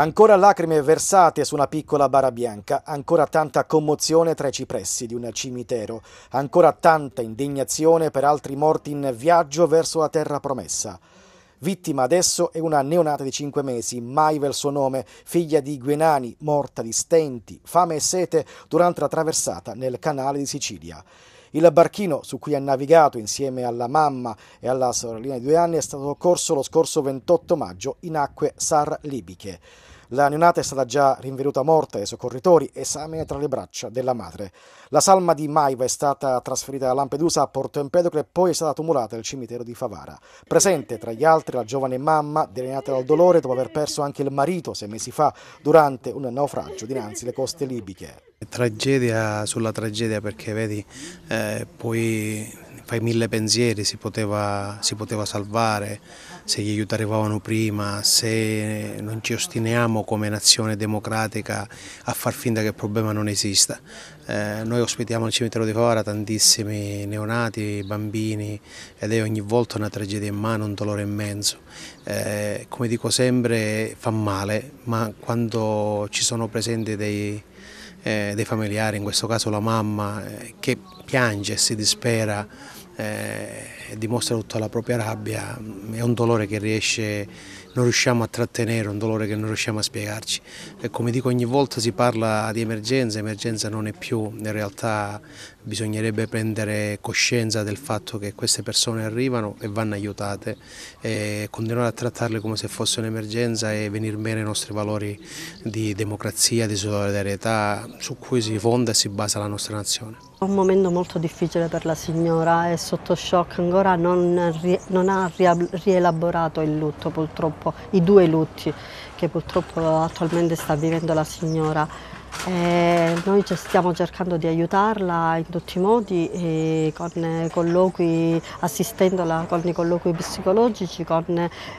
Ancora lacrime versate su una piccola bara bianca, ancora tanta commozione tra i cipressi di un cimitero, ancora tanta indignazione per altri morti in viaggio verso la terra promessa. Vittima adesso è una neonata di cinque mesi, Maiva il suo nome, figlia di Guenani, morta di stenti, fame e sete durante la traversata nel canale di Sicilia. Il barchino su cui ha navigato insieme alla mamma e alla sorellina di due anni è stato occorso lo scorso 28 maggio in acque sar-libiche. La neonata è stata già rinvenuta morta dai soccorritori, esame tra le braccia della madre. La salma di Maiva è stata trasferita a Lampedusa a Porto Empedocle e poi è stata tumulata nel cimitero di Favara. Presente tra gli altri la giovane mamma, delineata dal dolore dopo aver perso anche il marito sei mesi fa durante un naufragio dinanzi alle coste libiche tragedia sulla tragedia perché vedi eh, poi fai mille pensieri, si poteva, si poteva salvare, se gli aiuti arrivavano prima, se non ci ostiniamo come nazione democratica a far finta che il problema non esista. Eh, noi ospitiamo al cimitero di Favara tantissimi neonati, bambini ed è ogni volta una tragedia in mano, un dolore immenso. Eh, come dico sempre fa male, ma quando ci sono presenti dei, eh, dei familiari, in questo caso la mamma, eh, che piange e si dispera eh, dimostra tutta la propria rabbia, mm, è un dolore che riesce, non riusciamo a trattenere, un dolore che non riusciamo a spiegarci. E come dico ogni volta si parla di emergenza, emergenza non è più, in realtà bisognerebbe prendere coscienza del fatto che queste persone arrivano e vanno aiutate, e continuare a trattarle come se fosse un'emergenza e venir meno ai nostri valori di democrazia, di solidarietà su cui si fonda e si basa la nostra nazione. Un momento molto difficile per la signora, è sotto shock, ancora non, non ha rielaborato il lutto purtroppo, i due lutti che purtroppo attualmente sta vivendo la signora. Eh, noi stiamo cercando di aiutarla in tutti i modi, eh, con eh, colloqui, assistendola con i colloqui psicologici, con,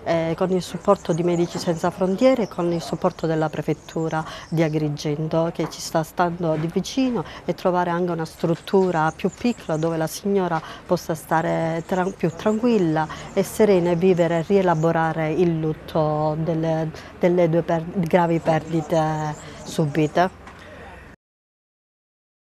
eh, con, il supporto di Medici Senza Frontiere e con il supporto della Prefettura di Agrigento che ci sta stando di vicino e trovare anche una struttura più piccola dove la signora possa stare tra più tranquilla e serena e vivere e rielaborare il lutto delle, delle due per gravi perdite subite.